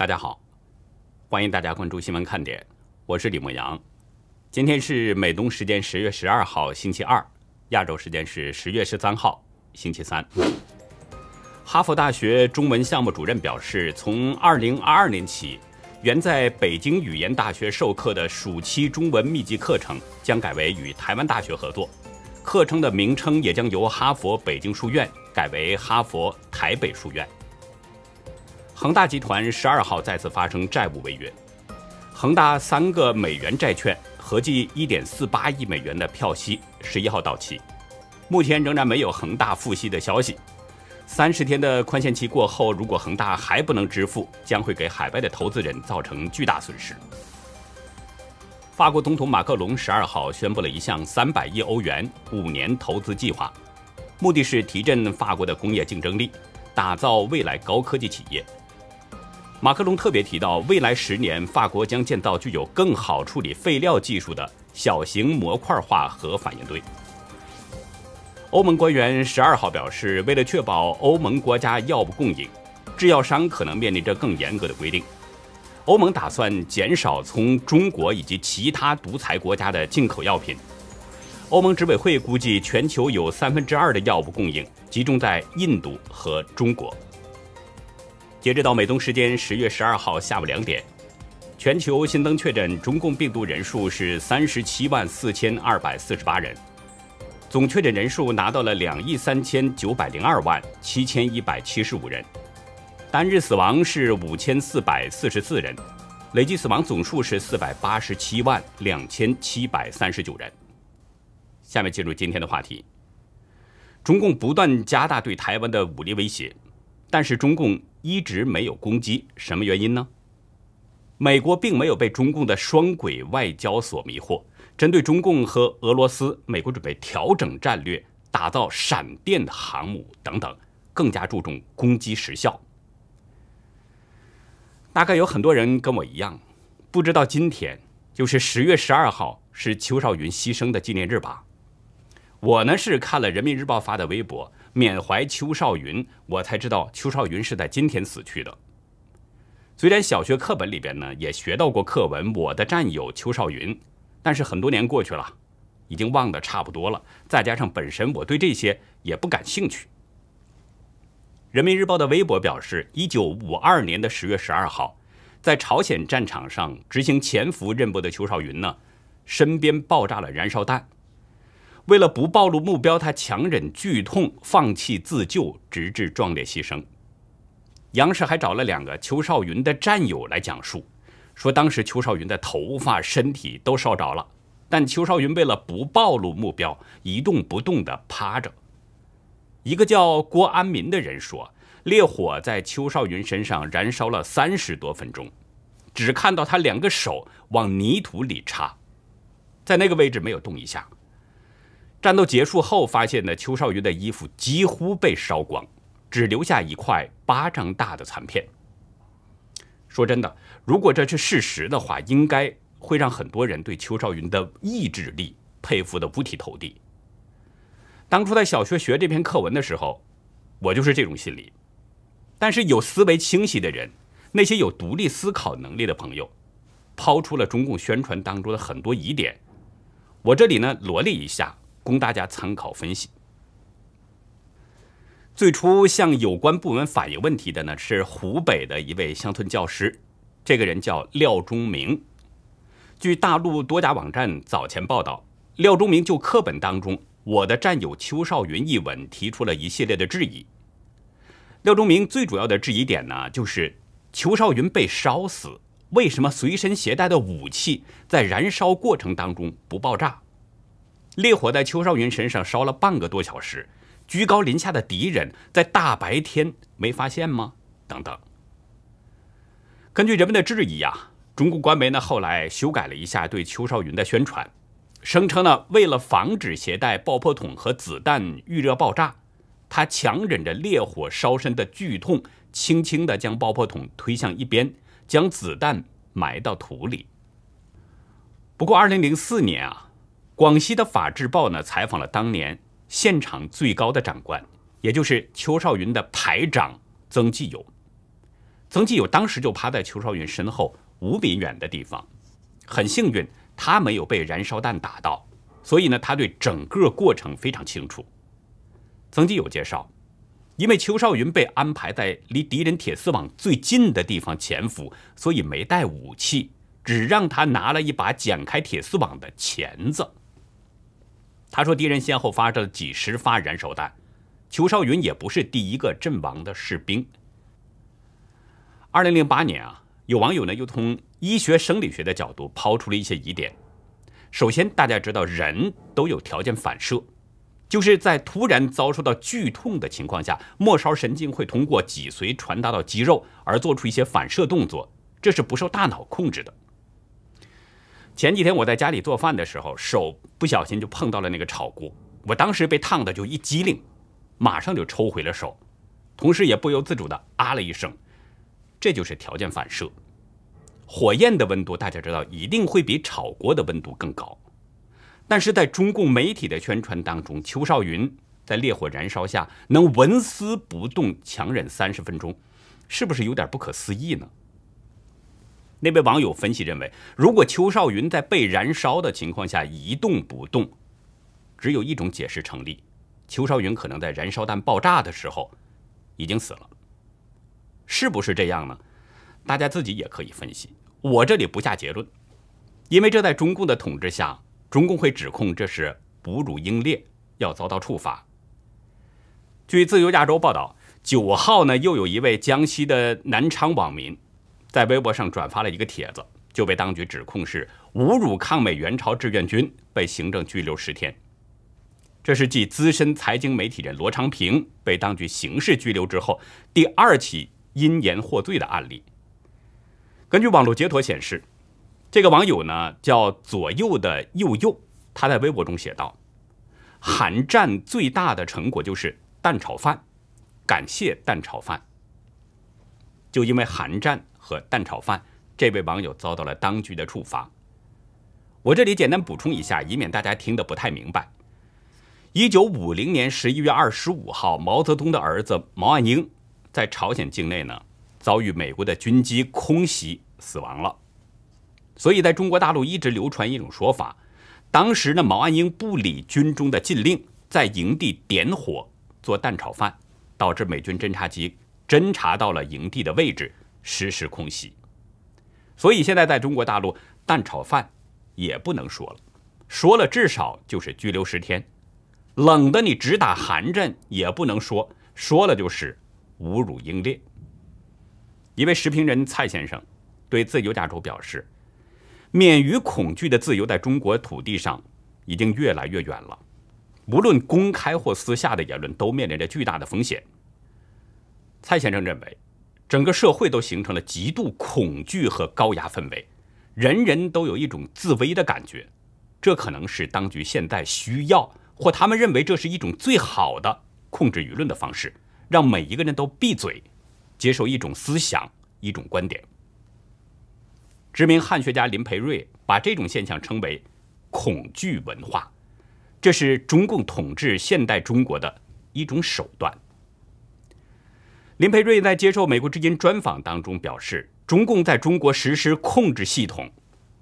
大家好，欢迎大家关注新闻看点，我是李梦阳。今天是美东时间十月十二号星期二，亚洲时间是十月十三号星期三。哈佛大学中文项目主任表示，从二零二二年起，原在北京语言大学授课的暑期中文密集课程将改为与台湾大学合作，课程的名称也将由哈佛北京书院改为哈佛台北书院。恒大集团十二号再次发生债务违约，恒大三个美元债券合计一点四八亿美元的票息十一号到期，目前仍然没有恒大付息的消息。三十天的宽限期过后，如果恒大还不能支付，将会给海外的投资人造成巨大损失。法国总统马克龙十二号宣布了一项三百亿欧元五年投资计划，目的是提振法国的工业竞争力，打造未来高科技企业。马克龙特别提到，未来十年，法国将建造具有更好处理废料技术的小型模块化核反应堆。欧盟官员十二号表示，为了确保欧盟国家药物供应，制药商可能面临着更严格的规定。欧盟打算减少从中国以及其他独裁国家的进口药品。欧盟执委会估计，全球有三分之二的药物供应集中在印度和中国。截止到美东时间十月十二号下午两点，全球新增确诊中共病毒人数是三十七万四千二百四十八人，总确诊人数达到了两亿三千九百零二万七千一百七十五人，单日死亡是五千四百四十四人，累计死亡总数是四百八十七万两千七百三十九人。下面进入今天的话题，中共不断加大对台湾的武力威胁，但是中共。一直没有攻击，什么原因呢？美国并没有被中共的双轨外交所迷惑。针对中共和俄罗斯，美国准备调整战略，打造闪电的航母等等，更加注重攻击时效。大概有很多人跟我一样，不知道今天就是十月十二号，是邱少云牺牲的纪念日吧？我呢是看了人民日报发的微博，缅怀邱少云，我才知道邱少云是在今天死去的。虽然小学课本里边呢也学到过课文《我的战友邱少云》，但是很多年过去了，已经忘得差不多了。再加上本身我对这些也不感兴趣。人民日报的微博表示，一九五二年的十月十二号，在朝鲜战场上执行潜伏任务的邱少云呢，身边爆炸了燃烧弹。为了不暴露目标，他强忍剧痛，放弃自救，直至壮烈牺牲。杨氏还找了两个邱少云的战友来讲述，说当时邱少云的头发、身体都烧着了，但邱少云为了不暴露目标，一动不动地趴着。一个叫郭安民的人说，烈火在邱少云身上燃烧了三十多分钟，只看到他两个手往泥土里插，在那个位置没有动一下。战斗结束后，发现呢邱少云的衣服几乎被烧光，只留下一块巴掌大的残片。说真的，如果这是事实的话，应该会让很多人对邱少云的意志力佩服的五体投地。当初在小学学这篇课文的时候，我就是这种心理。但是有思维清晰的人，那些有独立思考能力的朋友，抛出了中共宣传当中的很多疑点。我这里呢罗列一下。供大家参考分析。最初向有关部门反映问题的呢是湖北的一位乡村教师，这个人叫廖忠明。据大陆多家网站早前报道，廖忠明就课本当中《我的战友邱少云》一文提出了一系列的质疑。廖忠明最主要的质疑点呢，就是邱少云被烧死，为什么随身携带的武器在燃烧过程当中不爆炸？烈火在邱少云身上烧了半个多小时，居高临下的敌人在大白天没发现吗？等等，根据人们的质疑啊，中国官媒呢后来修改了一下对邱少云的宣传，声称呢为了防止携带爆破筒和子弹预热爆炸，他强忍着烈火烧身的剧痛，轻轻地将爆破筒推向一边，将子弹埋到土里。不过，二零零四年啊。广西的法制报呢采访了当年现场最高的长官，也就是邱少云的排长曾继友。曾继友当时就趴在邱少云身后五米远的地方，很幸运他没有被燃烧弹打到，所以呢他对整个过程非常清楚。曾继友介绍，因为邱少云被安排在离敌人铁丝网最近的地方潜伏，所以没带武器，只让他拿了一把剪开铁丝网的钳子。他说：“敌人先后发射了几十发燃烧弹，邱少云也不是第一个阵亡的士兵。”二零零八年啊，有网友呢又从医学生理学的角度抛出了一些疑点。首先，大家知道人都有条件反射，就是在突然遭受到剧痛的情况下，末梢神经会通过脊髓传达到肌肉，而做出一些反射动作，这是不受大脑控制的。前几天我在家里做饭的时候，手不小心就碰到了那个炒锅，我当时被烫的就一激灵，马上就抽回了手，同时也不由自主的啊了一声，这就是条件反射。火焰的温度大家知道一定会比炒锅的温度更高，但是在中共媒体的宣传当中，邱少云在烈火燃烧下能纹丝不动强忍三十分钟，是不是有点不可思议呢？那位网友分析认为，如果邱少云在被燃烧的情况下一动不动，只有一种解释成立：邱少云可能在燃烧弹爆炸的时候已经死了。是不是这样呢？大家自己也可以分析。我这里不下结论，因为这在中共的统治下，中共会指控这是侮辱英烈，要遭到处罚。据《自由亚洲》报道，九号呢又有一位江西的南昌网民。在微博上转发了一个帖子，就被当局指控是侮辱抗美援朝志愿军，被行政拘留十天。这是继资深财经媒体人罗长平被当局刑事拘留之后第二起因言获罪的案例。根据网络截图显示，这个网友呢叫左右的右右，他在微博中写道：“韩战最大的成果就是蛋炒饭，感谢蛋炒饭，就因为韩战。”和蛋炒饭，这位网友遭到了当局的处罚。我这里简单补充一下，以免大家听得不太明白。一九五零年十一月二十五号，毛泽东的儿子毛岸英在朝鲜境内呢遭遇美国的军机空袭死亡了。所以，在中国大陆一直流传一种说法：当时呢，毛岸英不理军中的禁令，在营地点火做蛋炒饭，导致美军侦察机侦察到了营地的位置。实施空袭，所以现在在中国大陆，蛋炒饭也不能说了，说了至少就是拘留十天。冷的你直打寒战也不能说，说了就是侮辱英烈。因为时评人蔡先生对《自由亚洲》表示，免于恐惧的自由在中国土地上已经越来越远了。无论公开或私下的言论，都面临着巨大的风险。蔡先生认为。整个社会都形成了极度恐惧和高压氛围，人人都有一种自危的感觉，这可能是当局现在需要，或他们认为这是一种最好的控制舆论的方式，让每一个人都闭嘴，接受一种思想、一种观点。知名汉学家林培瑞把这种现象称为“恐惧文化”，这是中共统治现代中国的一种手段。林培瑞在接受美国之音专访当中表示，中共在中国实施控制系统，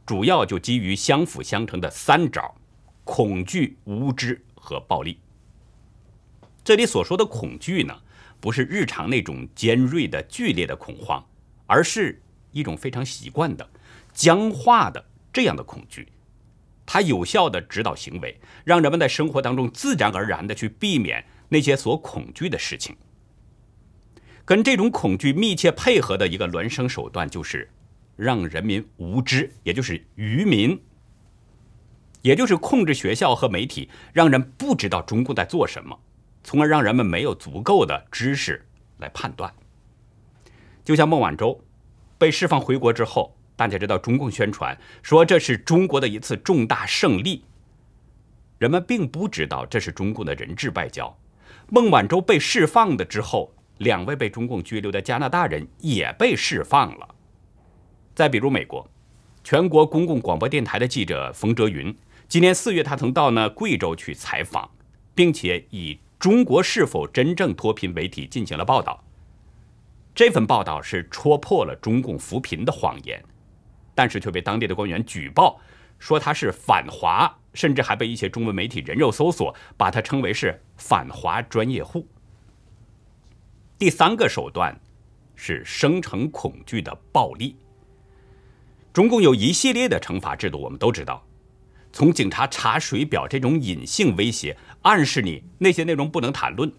主要就基于相辅相成的三招：恐惧、无知和暴力。这里所说的恐惧呢，不是日常那种尖锐的、剧烈的恐慌，而是一种非常习惯的、僵化的这样的恐惧。它有效的指导行为，让人们在生活当中自然而然的去避免那些所恐惧的事情。跟这种恐惧密切配合的一个孪生手段，就是让人民无知，也就是愚民，也就是控制学校和媒体，让人不知道中共在做什么，从而让人们没有足够的知识来判断。就像孟晚舟被释放回国之后，大家知道中共宣传说这是中国的一次重大胜利，人们并不知道这是中共的人质外交。孟晚舟被释放的之后。两位被中共拘留的加拿大人也被释放了。再比如，美国全国公共广播电台的记者冯哲云，今年四月他曾到呢贵州去采访，并且以“中国是否真正脱贫”为题进行了报道。这份报道是戳破了中共扶贫的谎言，但是却被当地的官员举报，说他是反华，甚至还被一些中文媒体人肉搜索，把他称为是反华专业户。第三个手段是生成恐惧的暴力。中共有一系列的惩罚制度，我们都知道，从警察查水表这种隐性威胁，暗示你那些内容不能谈论，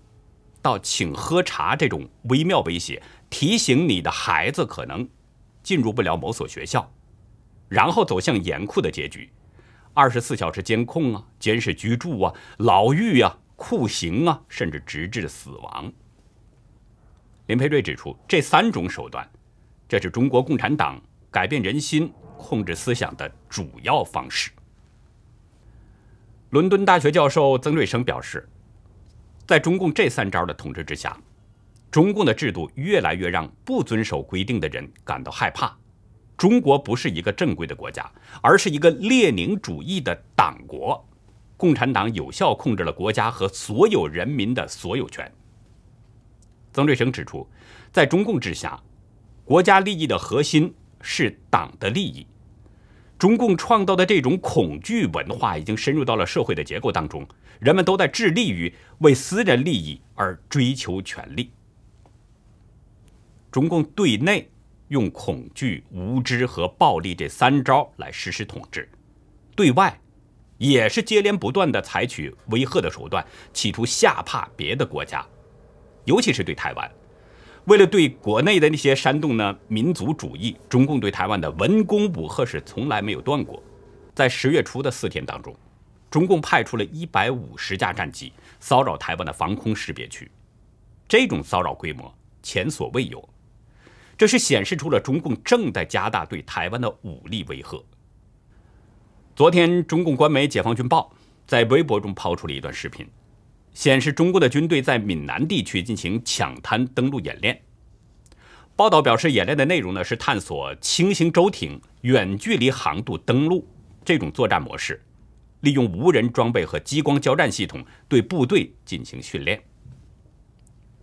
到请喝茶这种微妙威胁，提醒你的孩子可能进入不了某所学校，然后走向严酷的结局：二十四小时监控啊，监视居住啊，牢狱啊，酷刑啊，甚至直至死亡。林佩瑞指出，这三种手段，这是中国共产党改变人心、控制思想的主要方式。伦敦大学教授曾瑞生表示，在中共这三招的统治之下，中共的制度越来越让不遵守规定的人感到害怕。中国不是一个正规的国家，而是一个列宁主义的党国，共产党有效控制了国家和所有人民的所有权。曾瑞生指出，在中共治下，国家利益的核心是党的利益。中共创造的这种恐惧文化已经深入到了社会的结构当中，人们都在致力于为私人利益而追求权利。中共对内用恐惧、无知和暴力这三招来实施统治，对外也是接连不断的采取威吓的手段，企图吓怕别的国家。尤其是对台湾，为了对国内的那些煽动呢民族主义，中共对台湾的文攻武赫是从来没有断过。在十月初的四天当中，中共派出了一百五十架战机骚扰台湾的防空识别区，这种骚扰规模前所未有。这是显示出了中共正在加大对台湾的武力威吓。昨天，中共官媒《解放军报》在微博中抛出了一段视频。显示中国的军队在闽南地区进行抢滩登陆演练。报道表示，演练的内容呢是探索轻型舟艇远距离航渡登陆这种作战模式，利用无人装备和激光交战系统对部队进行训练。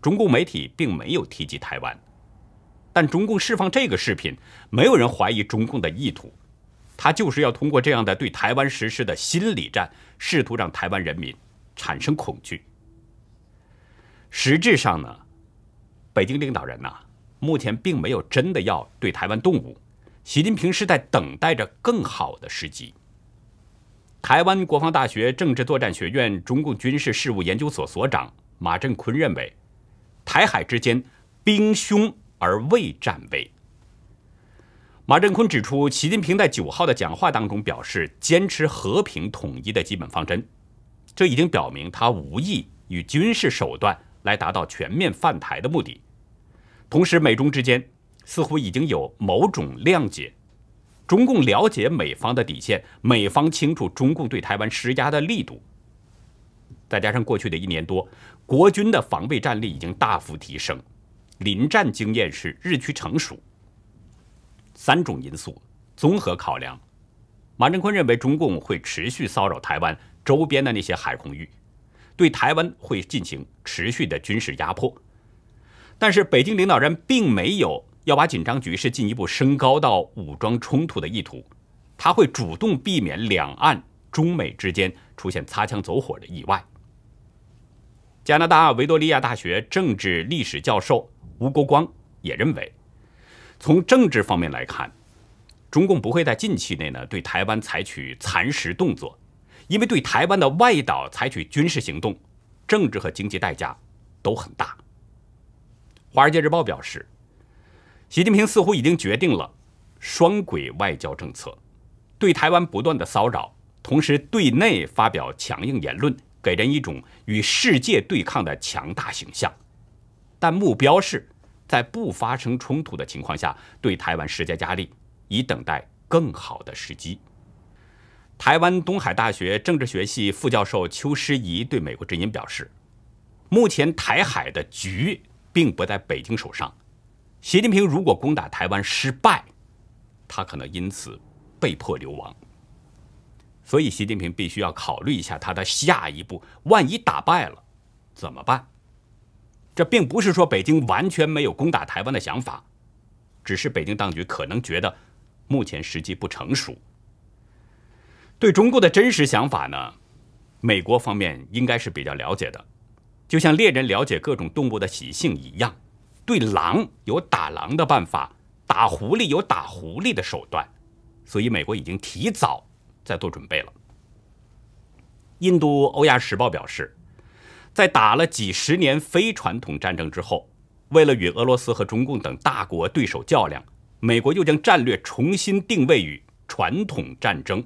中共媒体并没有提及台湾，但中共释放这个视频，没有人怀疑中共的意图，他就是要通过这样的对台湾实施的心理战，试图让台湾人民。产生恐惧。实质上呢，北京领导人呐，目前并没有真的要对台湾动武，习近平是在等待着更好的时机。台湾国防大学政治作战学院中共军事事务研究所所长马振坤认为，台海之间兵凶而未战危。马振坤指出，习近平在九号的讲话当中表示，坚持和平统一的基本方针。这已经表明他无意与军事手段来达到全面犯台的目的。同时，美中之间似乎已经有某种谅解。中共了解美方的底线，美方清楚中共对台湾施压的力度。再加上过去的一年多，国军的防备战力已经大幅提升，临战经验是日趋成熟。三种因素综合考量，马正坤认为中共会持续骚扰台湾。周边的那些海空域，对台湾会进行持续的军事压迫，但是北京领导人并没有要把紧张局势进一步升高到武装冲突的意图，他会主动避免两岸中美之间出现擦枪走火的意外。加拿大维多利亚大学政治历史教授吴国光也认为，从政治方面来看，中共不会在近期内呢对台湾采取蚕食动作。因为对台湾的外岛采取军事行动，政治和经济代价都很大。《华尔街日报》表示，习近平似乎已经决定了双轨外交政策，对台湾不断的骚扰，同时对内发表强硬言论，给人一种与世界对抗的强大形象。但目标是在不发生冲突的情况下对台湾施加压力，以等待更好的时机。台湾东海大学政治学系副教授邱诗怡对《美国之音》表示，目前台海的局并不在北京手上。习近平如果攻打台湾失败，他可能因此被迫流亡。所以，习近平必须要考虑一下他的下一步。万一打败了，怎么办？这并不是说北京完全没有攻打台湾的想法，只是北京当局可能觉得目前时机不成熟。对中共的真实想法呢？美国方面应该是比较了解的，就像猎人了解各种动物的习性一样，对狼有打狼的办法，打狐狸有打狐狸的手段，所以美国已经提早在做准备了。印度《欧亚时报》表示，在打了几十年非传统战争之后，为了与俄罗斯和中共等大国对手较量，美国又将战略重新定位于传统战争。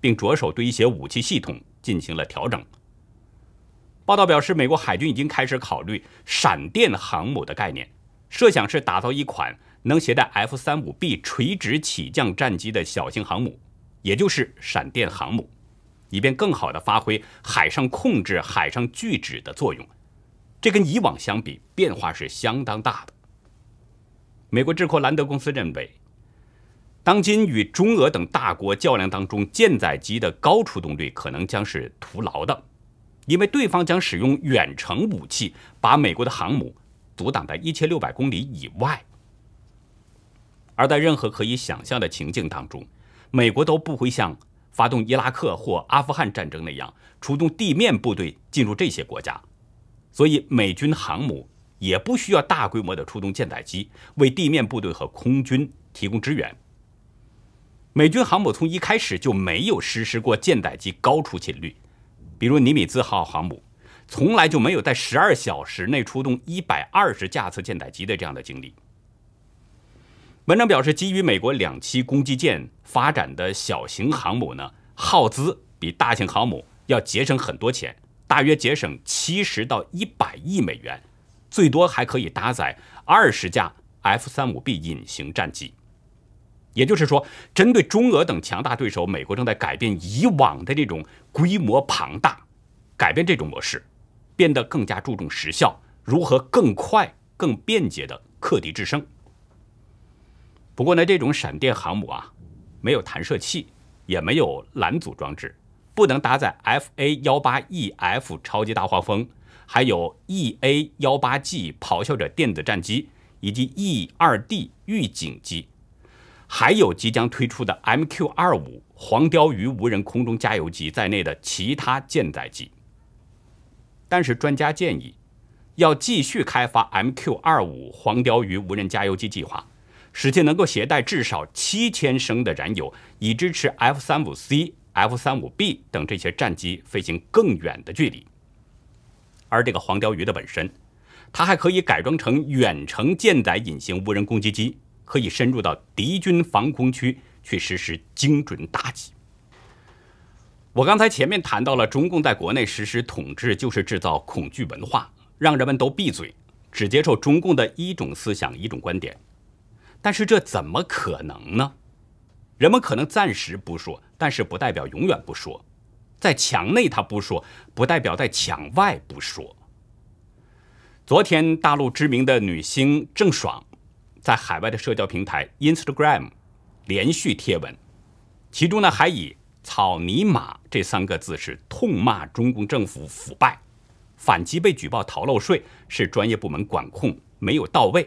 并着手对一些武器系统进行了调整。报道表示，美国海军已经开始考虑“闪电航母”的概念，设想是打造一款能携带 F 三五 B 垂直起降战机的小型航母，也就是“闪电航母”，以便更好的发挥海上控制、海上拒止的作用。这跟以往相比，变化是相当大的。美国智库兰德公司认为。当今与中俄等大国较量当中，舰载机的高出动率可能将是徒劳的，因为对方将使用远程武器把美国的航母阻挡在一千六百公里以外。而在任何可以想象的情境当中，美国都不会像发动伊拉克或阿富汗战争那样出动地面部队进入这些国家，所以美军航母也不需要大规模的出动舰载机为地面部队和空军提供支援。美军航母从一开始就没有实施过舰载机高出勤率，比如尼米兹号航母，从来就没有在12小时内出动120架次舰载机的这样的经历。文章表示，基于美国两栖攻击舰发展的小型航母呢，耗资比大型航母要节省很多钱，大约节省70到100亿美元，最多还可以搭载20架 F-35B 隐形战机。也就是说，针对中俄等强大对手，美国正在改变以往的这种规模庞大，改变这种模式，变得更加注重时效，如何更快、更便捷的克敌制胜。不过呢，这种闪电航母啊，没有弹射器，也没有拦阻装置，不能搭载 F A 幺八 E F 超级大黄蜂，还有 E A 幺八 G 咆哮者电子战机以及 E 二 D 预警机。还有即将推出的 MQ-25 黄貂鱼无人空中加油机在内的其他舰载机，但是专家建议，要继续开发 MQ-25 黄貂鱼无人加油机计划，使其能够携带至少七千升的燃油，以支持 F-35C、F-35B 等这些战机飞行更远的距离。而这个黄貂鱼的本身，它还可以改装成远程舰载隐形无人攻击机。可以深入到敌军防空区去实施精准打击。我刚才前面谈到了中共在国内实施统治，就是制造恐惧文化，让人们都闭嘴，只接受中共的一种思想、一种观点。但是这怎么可能呢？人们可能暂时不说，但是不代表永远不说。在墙内他不说，不代表在墙外不说。昨天大陆知名的女星郑爽。在海外的社交平台 Instagram 连续贴文，其中呢还以“草泥马”这三个字是痛骂中共政府腐败，反击被举报逃漏税是专业部门管控没有到位。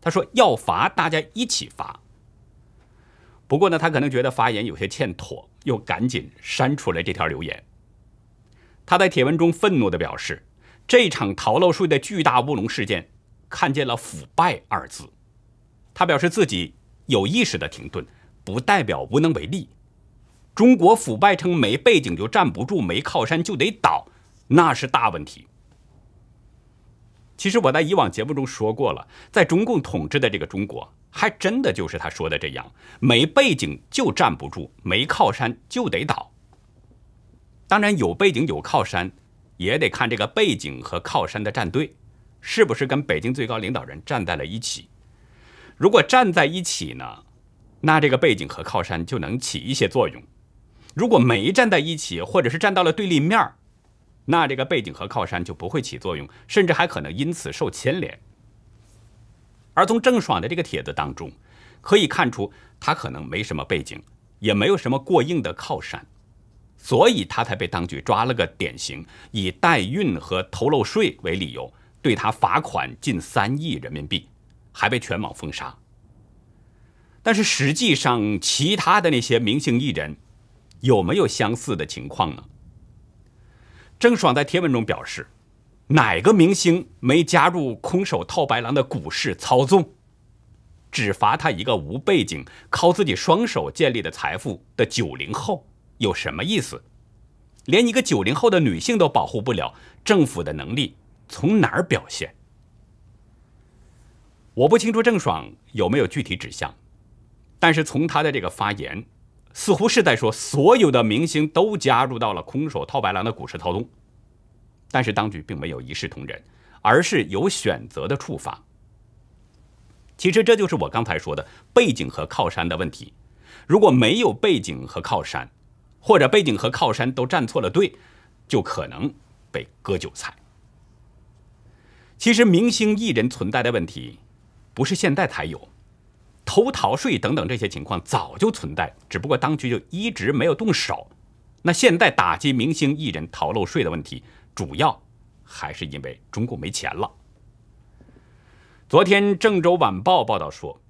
他说要罚，大家一起罚。不过呢，他可能觉得发言有些欠妥，又赶紧删除了这条留言。他在帖文中愤怒地表示，这场逃漏税的巨大乌龙事件，看见了“腐败”二字。他表示自己有意识的停顿，不代表无能为力。中国腐败成没背景就站不住，没靠山就得倒，那是大问题。其实我在以往节目中说过了，在中共统治的这个中国，还真的就是他说的这样：没背景就站不住，没靠山就得倒。当然，有背景有靠山，也得看这个背景和靠山的站队，是不是跟北京最高领导人站在了一起。如果站在一起呢，那这个背景和靠山就能起一些作用；如果没站在一起，或者是站到了对立面儿，那这个背景和靠山就不会起作用，甚至还可能因此受牵连。而从郑爽的这个帖子当中可以看出，她可能没什么背景，也没有什么过硬的靠山，所以她才被当局抓了个典型，以代孕和偷漏税为理由，对她罚款近三亿人民币。还被全网封杀，但是实际上，其他的那些明星艺人，有没有相似的情况呢？郑爽在帖文中表示：“哪个明星没加入‘空手套白狼’的股市操纵？只罚他一个无背景、靠自己双手建立的财富的九零后，有什么意思？连一个九零后的女性都保护不了，政府的能力从哪儿表现？”我不清楚郑爽有没有具体指向，但是从他的这个发言，似乎是在说所有的明星都加入到了“空手套白狼”的股市操弄，但是当局并没有一视同仁，而是有选择的处罚。其实这就是我刚才说的背景和靠山的问题。如果没有背景和靠山，或者背景和靠山都站错了队，就可能被割韭菜。其实明星艺人存在的问题。不是现在才有，偷逃税等等这些情况早就存在，只不过当局就一直没有动手。那现在打击明星艺人逃漏税的问题，主要还是因为中共没钱了。昨天《郑州晚报》报道说，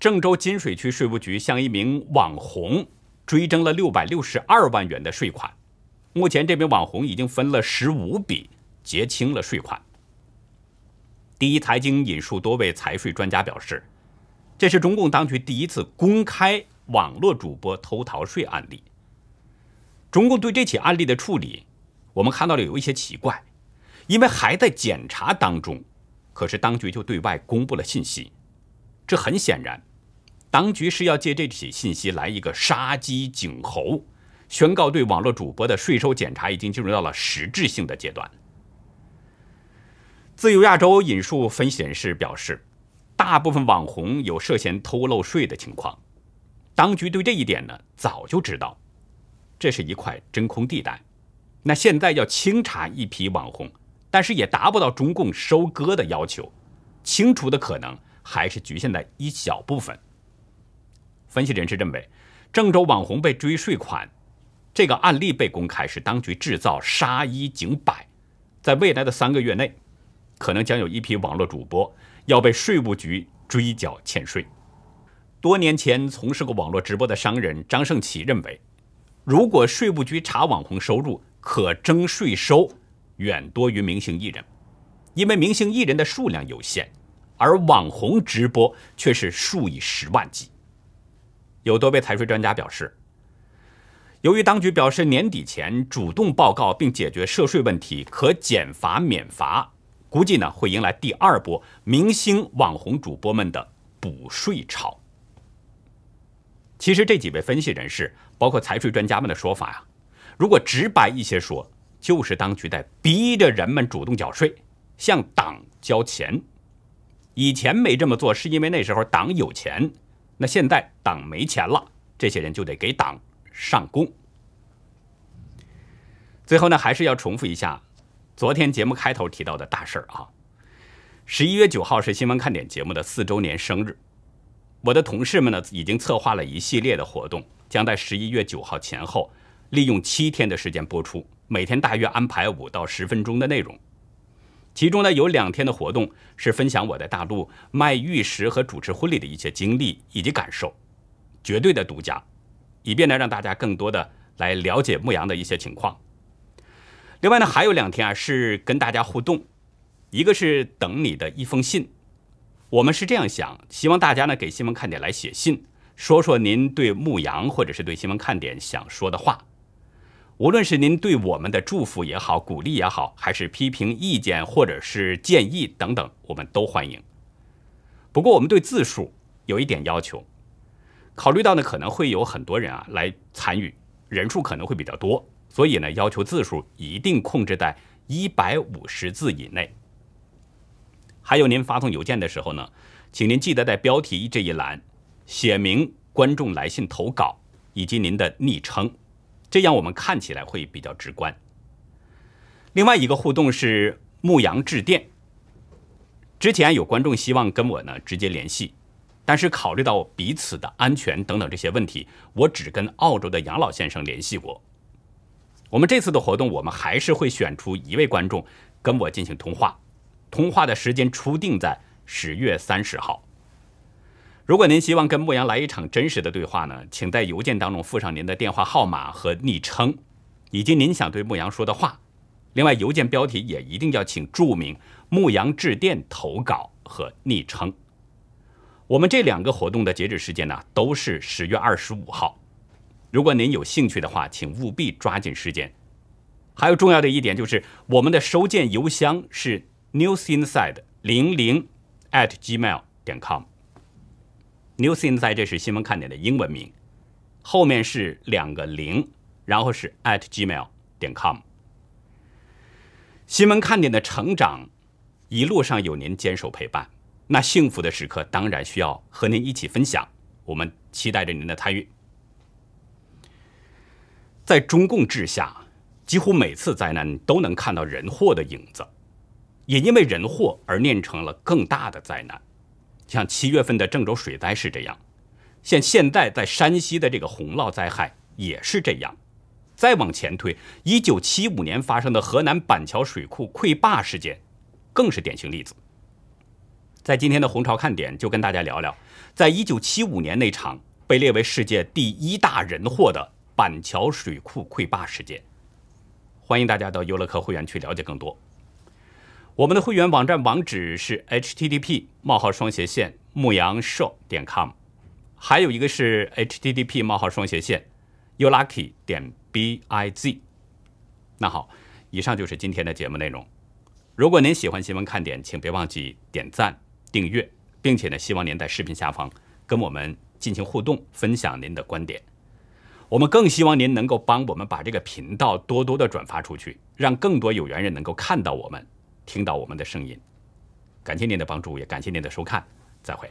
郑州金水区税务局向一名网红追征了六百六十二万元的税款，目前这名网红已经分了十五笔结清了税款。第一财经引述多位财税专家表示，这是中共当局第一次公开网络主播偷逃税案例。中共对这起案例的处理，我们看到了有一些奇怪，因为还在检查当中，可是当局就对外公布了信息。这很显然，当局是要借这起信息来一个杀鸡儆猴，宣告对网络主播的税收检查已经进入到了实质性的阶段。自由亚洲引述分析人士表示，大部分网红有涉嫌偷漏税的情况，当局对这一点呢早就知道，这是一块真空地带，那现在要清查一批网红，但是也达不到中共收割的要求，清除的可能还是局限在一小部分。分析人士认为，郑州网红被追税款，这个案例被公开是当局制造杀一儆百，在未来的三个月内。可能将有一批网络主播要被税务局追缴欠税。多年前从事过网络直播的商人张胜奇认为，如果税务局查网红收入，可征税收远多于明星艺人，因为明星艺人的数量有限，而网红直播却是数以十万计。有多位财税专家表示，由于当局表示年底前主动报告并解决涉税问题，可减罚免罚。估计呢会迎来第二波明星网红主播们的补税潮。其实这几位分析人士，包括财税专家们的说法呀，如果直白一些说，就是当局在逼着人们主动缴税，向党交钱。以前没这么做，是因为那时候党有钱，那现在党没钱了，这些人就得给党上供。最后呢，还是要重复一下。昨天节目开头提到的大事儿啊，十一月九号是新闻看点节目的四周年生日。我的同事们呢已经策划了一系列的活动，将在十一月九号前后利用七天的时间播出，每天大约安排五到十分钟的内容。其中呢有两天的活动是分享我在大陆卖玉石和主持婚礼的一些经历以及感受，绝对的独家，以便呢让大家更多的来了解牧羊的一些情况。另外呢，还有两天啊，是跟大家互动，一个是等你的一封信。我们是这样想，希望大家呢给《新闻看点》来写信，说说您对牧羊或者是对《新闻看点》想说的话。无论是您对我们的祝福也好、鼓励也好，还是批评意见或者是建议等等，我们都欢迎。不过我们对字数有一点要求，考虑到呢可能会有很多人啊来参与，人数可能会比较多。所以呢，要求字数一定控制在一百五十字以内。还有，您发送邮件的时候呢，请您记得在标题这一栏写明“观众来信投稿”以及您的昵称，这样我们看起来会比较直观。另外一个互动是牧羊致电。之前有观众希望跟我呢直接联系，但是考虑到彼此的安全等等这些问题，我只跟澳洲的杨老先生联系过。我们这次的活动，我们还是会选出一位观众跟我进行通话，通话的时间初定在十月三十号。如果您希望跟牧羊来一场真实的对话呢，请在邮件当中附上您的电话号码和昵称，以及您想对牧羊说的话。另外，邮件标题也一定要请注明“牧羊致电投稿”和昵称。我们这两个活动的截止时间呢，都是十月二十五号。如果您有兴趣的话，请务必抓紧时间。还有重要的一点就是，我们的收件邮箱是 newsinside 零零 at gmail 点 com。newsinside 这是新闻看点的英文名，后面是两个零，然后是 at gmail 点 com。新闻看点的成长一路上有您坚守陪伴，那幸福的时刻当然需要和您一起分享。我们期待着您的参与。在中共治下，几乎每次灾难都能看到人祸的影子，也因为人祸而酿成了更大的灾难。像七月份的郑州水灾是这样，像现在在山西的这个洪涝灾害也是这样。再往前推，一九七五年发生的河南板桥水库溃坝事件，更是典型例子。在今天的红潮看点，就跟大家聊聊，在一九七五年那场被列为世界第一大人祸的。板桥水库溃坝事件，欢迎大家到优乐客会员去了解更多。我们的会员网站网址是 http: 冒号双斜线牧羊 show 点 com，还有一个是 http: 冒号双斜线 youlucky 点 biz。那好，以上就是今天的节目内容。如果您喜欢新闻看点，请别忘记点赞、订阅，并且呢，希望您在视频下方跟我们进行互动，分享您的观点。我们更希望您能够帮我们把这个频道多多的转发出去，让更多有缘人能够看到我们，听到我们的声音。感谢您的帮助，也感谢您的收看，再会。